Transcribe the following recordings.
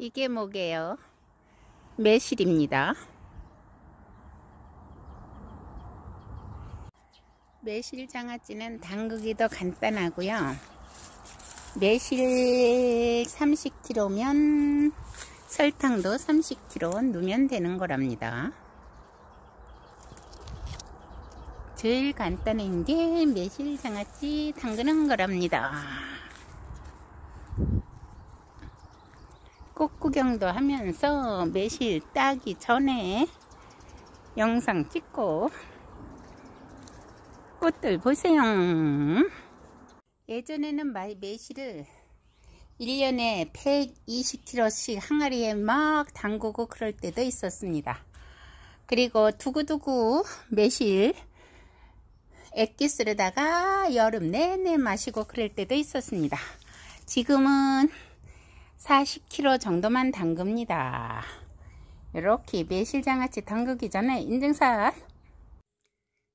이게 뭐게요? 매실입니다. 매실 장아찌는 담그기 도 간단하고요. 매실 30kg면 설탕도 30kg 넣으면 되는 거랍니다. 제일 간단한 게 매실 장아찌 담그는 거랍니다. 꽃 구경도 하면서 매실 따기 전에 영상 찍고 꽃들 보세요 예전에는 매실을 1년에 120kg씩 항아리에 막 담그고 그럴 때도 있었습니다 그리고 두구두구 매실 액기스로다가 여름 내내 마시고 그럴 때도 있었습니다 지금은 40kg 정도만 담급니다. 이렇게 매실장아찌 담그기 전에 인증샷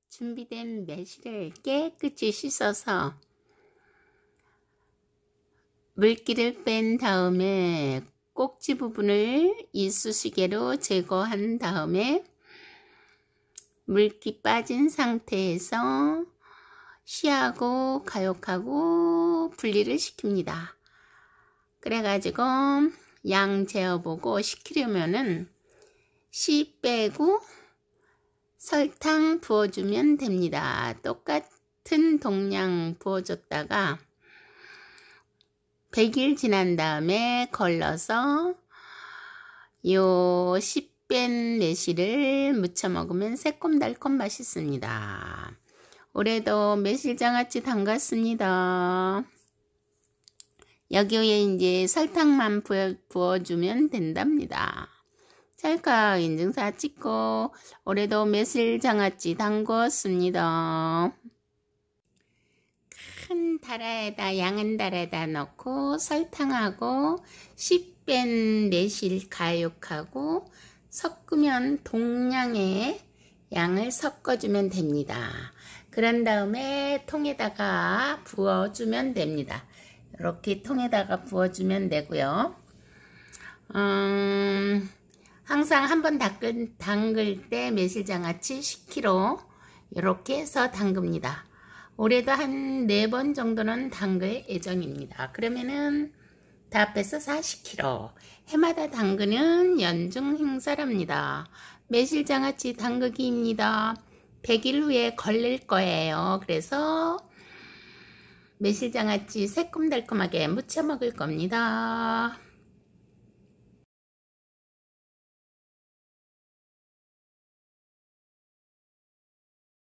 준비된 매실을 깨끗이 씻어서 물기를 뺀 다음에 꼭지 부분을 이쑤시개로 제거한 다음에 물기 빠진 상태에서 씨하고 가육하고 분리를 시킵니다. 그래가지고 양 재어보고 시키려면은씨 빼고 설탕 부어주면 됩니다. 똑같은 동량 부어줬다가 100일 지난 다음에 걸러서 요씨뺀 매실을 무쳐 먹으면 새콤달콤 맛있습니다. 올해도 매실장아찌 담갔습니다. 여기에 이제 설탕만 부어, 주면 된답니다. 찰칵 인증사 찍고 올해도 매실 장아찌 담궜습니다. 큰 다라에다 양은 다라에다 넣고 설탕하고 씨뺀 매실 가육하고 섞으면 동량의 양을 섞어주면 됩니다. 그런 다음에 통에다가 부어주면 됩니다. 이렇게 통에다가 부어주면 되고요. 음, 항상 한번 담글, 담글 때 매실장아찌 10kg 이렇게 해서 담깁니다 올해도 한4번 정도는 담글 예정입니다. 그러면은 다 빼서 40kg 해마다 담그는 연중 행사랍니다. 매실장아찌 담그기입니다. 100일 후에 걸릴 거예요. 그래서 매실장아찌 새콤달콤하게 무쳐 먹을 겁니다.